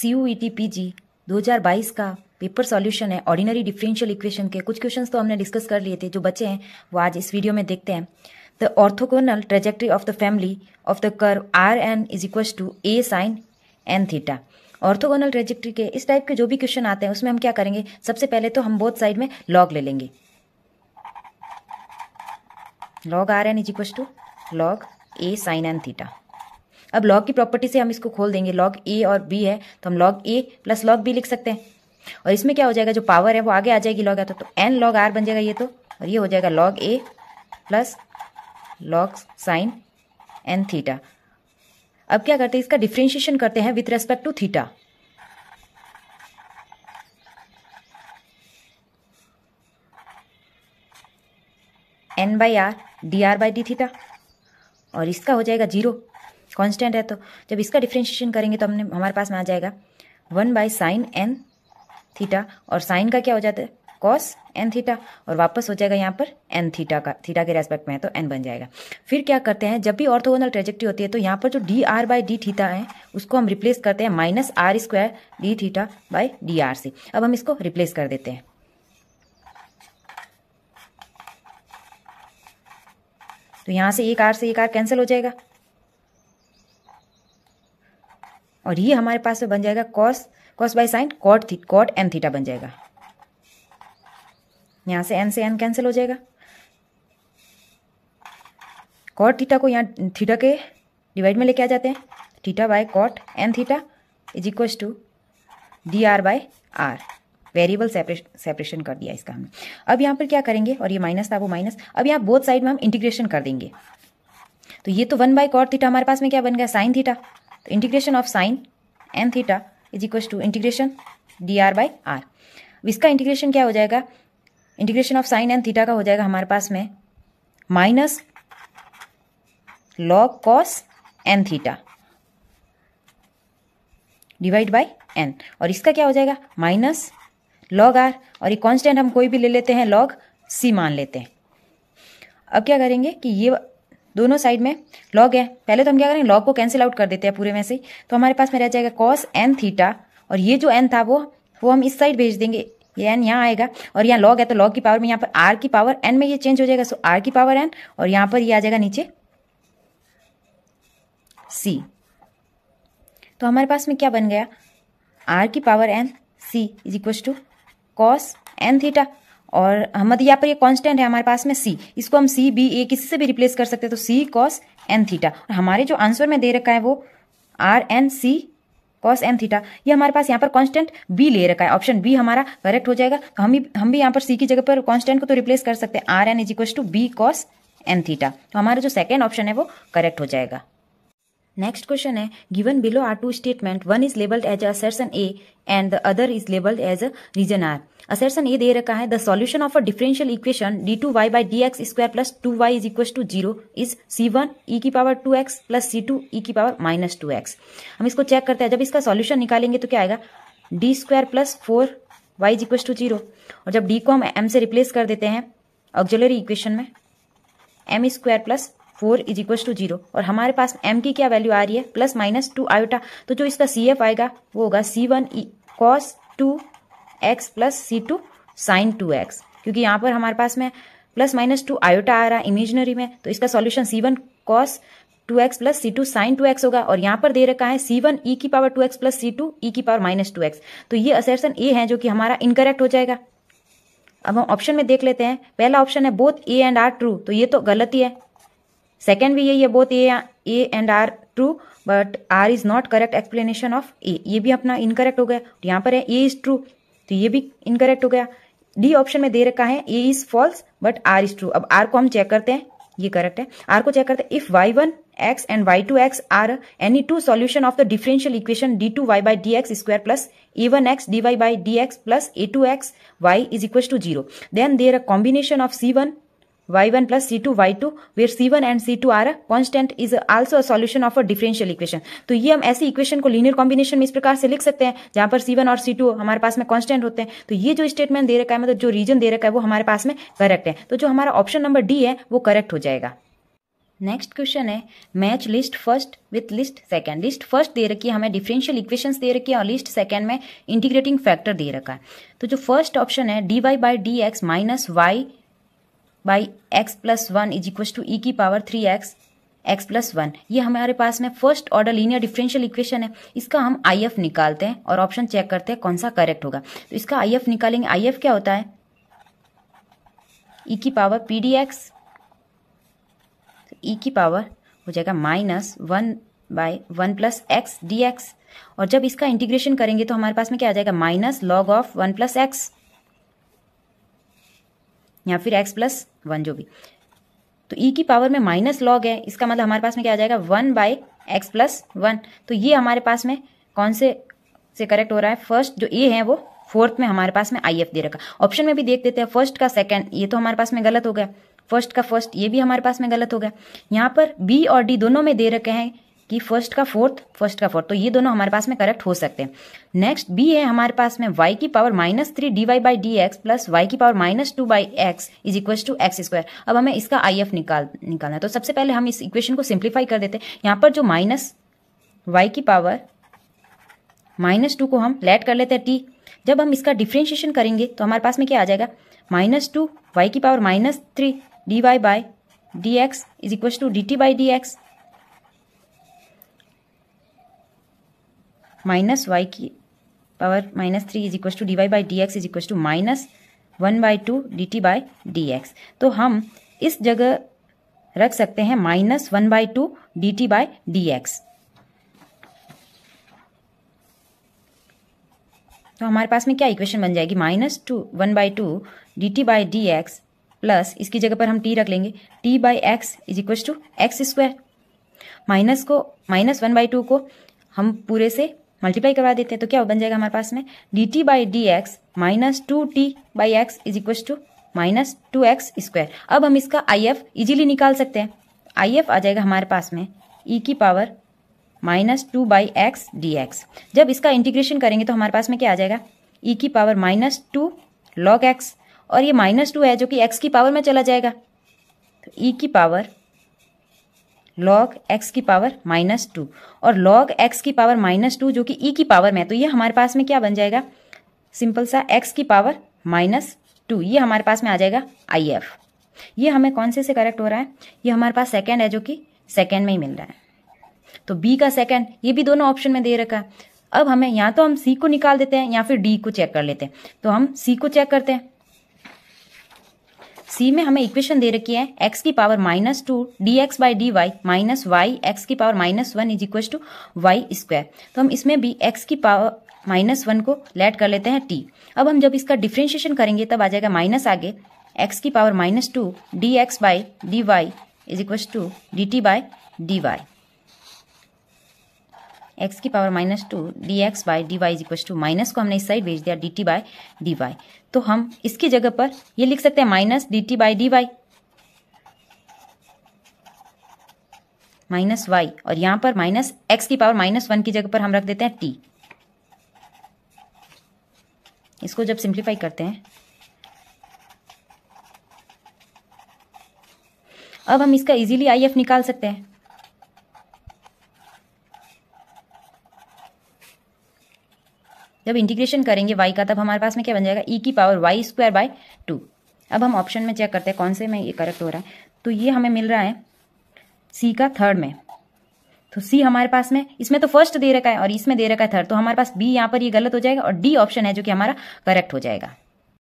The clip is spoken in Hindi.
सी U E T P G दो का पेपर सॉल्यूशन है ऑर्डिनरी डिफरेंशियल इक्वेशन के कुछ क्वेश्चंस तो हमने डिस्कस कर लिए थे जो बचे हैं वो आज इस वीडियो में देखते हैं the orthogonal trajectory of the family of the curve R N is equal to A sine N theta orthogonal trajectory के इस टाइप के जो भी क्वेश्चन आते हैं उसमें हम क्या करेंगे सबसे पहले तो हम बोथ साइड में लॉग ले लेंगे log R N is equal to log A sine N theta अब लॉग की प्रॉपर्टी से हम इसको खोल देंगे लॉग ए और बी है तो हम log A plus log B लिख सकते हैं और इसमें क्या हो जाएगा जो पावर है वो आगे आ जाएगी लॉग आता तो एन लॉग आर बन जाएगा ये तो और ये हो जाएगा log A plus log sine N theta अब क्या करते हैं इसका डिफ्रेंशिएशन करते हैं with respect to theta N by R D R by D theta और इसका हो जाएगा जीरो कॉन्स्टेंट है तो जब इसका डिफ्रेंशिएशन करेंगे तो हमने हमारे पास में आ जाएगा one by sine N theta और साइन का क्या हो जाता है कॉस एन थीटा और वापस हो जाएगा यहाँ पर एन थीटा का थीटा के रेस्पेक्ट में है तो एन बन जाएगा फिर क्या करते हैं जब भी ऑर्थोगोनल ट्रेजेक्ट्री होती है तो यहाँ पर जो D R by D theta है उसको हम रिप्लेस करते हैं minus R square D theta by D R से अब हम इसको रिप्लेस कर देते हैं तो यहाँ से एक आर से एक आर कैंसिल हो जाएगा और ये हमारे पास में बन जाएगा cos cos by sine cot the cot N theta बन जाएगा यहाँ से एन से एन कैंसिल हो जाएगा कॉट थीटा को यहाँ थीटा के डिवाइड में लेके आ जाते हैं theta by cot N theta is equal to D R by R variable separation कर दिया इसका हमने अब यहाँ पर क्या करेंगे और ये माइनस था वो माइनस अब यहाँ बोथ साइड में हम इंटीग्रेशन कर देंगे तो ये तो वन बाय कॉट थीटा हमारे पास में क्या बन गया साइन थीटा तो integration of sine N theta is equal to integration D R by R इसका इंटीग्रेशन क्या हो जाएगा integration of sine N theta का हो जाएगा हमारे पास में minus log cos N theta divide by N और इसका क्या हो जाएगा माइनस लॉग आर और ये कांस्टेंट हम कोई भी ले लेते हैं लॉग सी मान लेते हैं अब क्या करेंगे कि ये दोनों साइड में लॉग है पहले तो हम क्या करेंगे लॉग को कैंसिल आउट कर देते हैं पूरे में से तो हमारे पास में रह जाएगा कॉस एन थीटा और ये जो एन था वो वो हम इस साइड भेज देंगे ये एन यहाँ आएगा और यहाँ लॉग है तो लॉग की पावर में यहाँ पर आर की पावर एन में ये चेंज हो जाएगा सो आर की पावर एन और यहाँ पर ये आ जाएगा नीचे सी तो हमारे पास में क्या बन गया आर की power N C is equal to cos N theta और मतलब यहाँ पर ये कांस्टेंट है हमारे पास में सी इसको हम सी बी ए किसी से भी रिप्लेस कर सकते हैं तो सी कॉस एन थीटा और हमारे जो आंसर में दे रखा है वो R N C cos N theta ये हमारे पास यहाँ पर कांस्टेंट बी ले रखा है ऑप्शन बी हमारा करेक्ट हो जाएगा तो हम भी हम भी यहाँ पर सी की जगह पर कॉन्स्टेंट को तो रिप्लेस कर सकते हैं R N is equal to B cos N theta तो हमारा जो सेकेंड ऑप्शन है वो करेक्ट हो जाएगा नेक्स्ट क्वेश्चन है given below are two statement one is labelled as assertion A and the other is labelled as a reason R assertion A दे रखा है the solution of a differential equation D two Y by D X square plus two Y is equal to zero is C one E की power two X plus C two E की पावर माइनस टू एक्स हम इसको चेक करते हैं जब इसका सॉल्यूशन निकालेंगे तो क्या आएगा D square plus four Y is equal to zero और जब डी को हम एम से रिप्लेस कर देते हैं ऑक्जलरी इक्वेशन में M square plus four is equal to zero और हमारे पास एम की क्या वैल्यू आ रही है प्लस माइनस टू आयोटा तो जो इसका सी एफ आएगा वो होगा C one cos two X plus C two sine two X क्योंकि यहाँ पर हमारे पास में प्लस माइनस टू आयोटा आ रहा है इमेजनरी में तो इसका solution C one cos two X plus C two sine two X होगा और यहाँ पर दे रखा है सी वन ई की power two X plus C two E की पावर माइनस टू एक्स तो ये असरसन ए है जो कि हमारा इनकरेक्ट हो जाएगा अब हम ऑप्शन में देख लेते हैं पहला ऑप्शन है both A and R true तो ये तो गलत ही है सेकेंड भी यही है both A A and R true but R is not correct explanation of A ये भी अपना इनकरेक्ट हो गया यहाँ पर है ए इज ट्रू तो ये भी इनकरेक्ट हो गया डी ऑप्शन में दे रखा है A is false but R is true अब आर को हम चेक करते हैं ये करेक्ट है आर को चेक करते हैं if Y one X and Y two X are any two solution of the differential equation D two Y by D X square plus A one X D Y by D x plus A two X Y is equal to zero then there a combination of C one y1 plus c2 y2 where c1 and c2 are constant is also solution of a differential equation तो ये हम ऐसी इक्वेशन को लीनियर कॉम्बिनेशन में इस प्रकार से लिख सकते हैं जहां पर c1 और c2 हमारे पास में कॉन्स्टेंट होते हैं तो ये जो स्टेटमेंट दे रखा है मतलब जो रीजन दे रखा है वो हमारे पास में करेक्ट है तो जो हमारा ऑप्शन नंबर डी है वो करेक्ट हो जाएगा नेक्स्ट क्वेश्चन है match list first with list second list first दे रखी है हमें डिफरेंशियल इक्वेशंस दे रखी है और लिस्ट सेकंड में इंटीग्रेटिंग फैक्टर दे रखा है तो जो फर्स्ट ऑप्शन है D Y by D x minus Y by X plus one is equal to E की power three X X plus one ये हमारे पास में first order linear differential equation है इसका हम आई एफ निकालते हैं और ऑप्शन चेक करते हैं कौन सा करेक्ट होगा तो इसका आई एफ निकालेंगे आई एफ क्या होता है ई e की power P D X E की पावर हो जाएगा minus one by one plus X D X और जब इसका इंटीग्रेशन करेंगे तो हमारे पास में क्या आ जाएगा minus log of one plus X या फिर एक्स प्लस वन जो भी तो ई e की पावर में माइनस लॉग है इसका मतलब हमारे पास में क्या आ जाएगा one by X plus one तो ये हमारे पास में कौन से से करेक्ट हो रहा है फर्स्ट जो ए है वो फोर्थ में हमारे पास में आई एफ दे रखा ऑप्शन में भी देख देते हैं फर्स्ट का सेकेंड ये तो हमारे पास में गलत हो गया फर्स्ट का फर्स्ट ये भी हमारे पास में गलत हो गया यहाँ पर बी और डी दोनों में दे रखे हैं कि फर्स्ट का फोर्थ फर्स्ट का फोर्थ तो ये दोनों हमारे पास में करेक्ट हो सकते हैं नेक्स्ट बी है हमारे पास में वाई की power minus three D Y by D x plus Y की power minus two by x is equal to x square अब हमें इसका आई एफ निकाल निकालना है तो सबसे पहले हम इस इक्वेशन को सिंप्लीफाई कर देते हैं यहाँ पर जो माइनस वाई की पावर माइनस टू को हम लेट कर लेते हैं टी जब हम इसका डिफ्रेंशिएशन करेंगे तो हमारे पास में क्या आ जाएगा माइनस टू वाई की power minus three D Y by D x is equal to d t by D x minus Y की power minus three is equal to d Y by D x is equal to minus one by two d t by D x तो हम इस जगह रख सकते हैं minus one by two d t by D x तो हमारे पास में क्या इक्वेशन बन जाएगी minus two one by two d t by D x plus इसकी जगह पर हम टी रख लेंगे t by x is equal to x square minus को माइनस वन बाई टू को हम पूरे से मल्टीप्लाई करवा देते हैं तो क्या बन जाएगा हमारे पास में d t by D x minus two t by x is equal to minus two x square अब हम इसका आई एफ इजिली निकाल सकते हैं आई एफ आ जाएगा हमारे पास में ई e की power minus two by x D x जब इसका इंटीग्रेशन करेंगे तो हमारे पास में क्या आ जाएगा ई e की power minus two log x और ये माइनस टू है जो कि एक्स की पावर में चला जाएगा तो ई e की पावर log x की पावर माइनस टू और log x की पावर माइनस टू जो कि e की पावर में है तो ये हमारे पास में क्या बन जाएगा सिंपल सा x की पावर माइनस टू ये हमारे पास में आ जाएगा आई एफ ये हमें कौन से से करेक्ट हो रहा है ये हमारे पास सेकेंड है जो कि सेकेंड में ही मिल रहा है तो बी का सेकेंड ये भी दोनों ऑप्शन में दे रखा है अब हमें या तो हम सी को निकाल देते हैं या फिर डी को चेक कर लेते हैं तो हम सी को चेक करते हैं सी में हमें इक्वेशन दे रखी है एक्स की power minus two d x by d y minus y x की power minus one is equal to y square तो हम इसमें भी एक्स की पावर माइनस वन को लेट कर लेते हैं टी अब हम जब इसका डिफ्रेंशिएशन करेंगे तब आ जाएगा माइनस आगे एक्स की power minus two d x by d y is equal to d t by d y x की power minus two d x by d y equal to minus को हमने इस साइड भेज दिया d t by d y तो हम इसकी जगह पर ये लिख सकते हैं minus d t by d y minus y और यहां पर माइनस एक्स की पावर माइनस वन की जगह पर हम रख देते हैं टी इसको जब सिंप्लीफाई करते हैं अब हम इसका इजीली आईएफ निकाल सकते हैं जब इंटीग्रेशन करेंगे वाई का तब हमारे पास में क्या बन जाएगा ई e की power y square by two अब हम ऑप्शन में चेक करते हैं कौन से में ये करेक्ट हो रहा है तो ये हमें मिल रहा है सी का थर्ड में तो सी हमारे पास में इसमें तो फर्स्ट दे रखा है और इसमें दे रखा है थर्ड तो हमारे पास बी यहाँ पर ये गलत हो जाएगा और डी ऑप्शन है जो कि हमारा करेक्ट हो जाएगा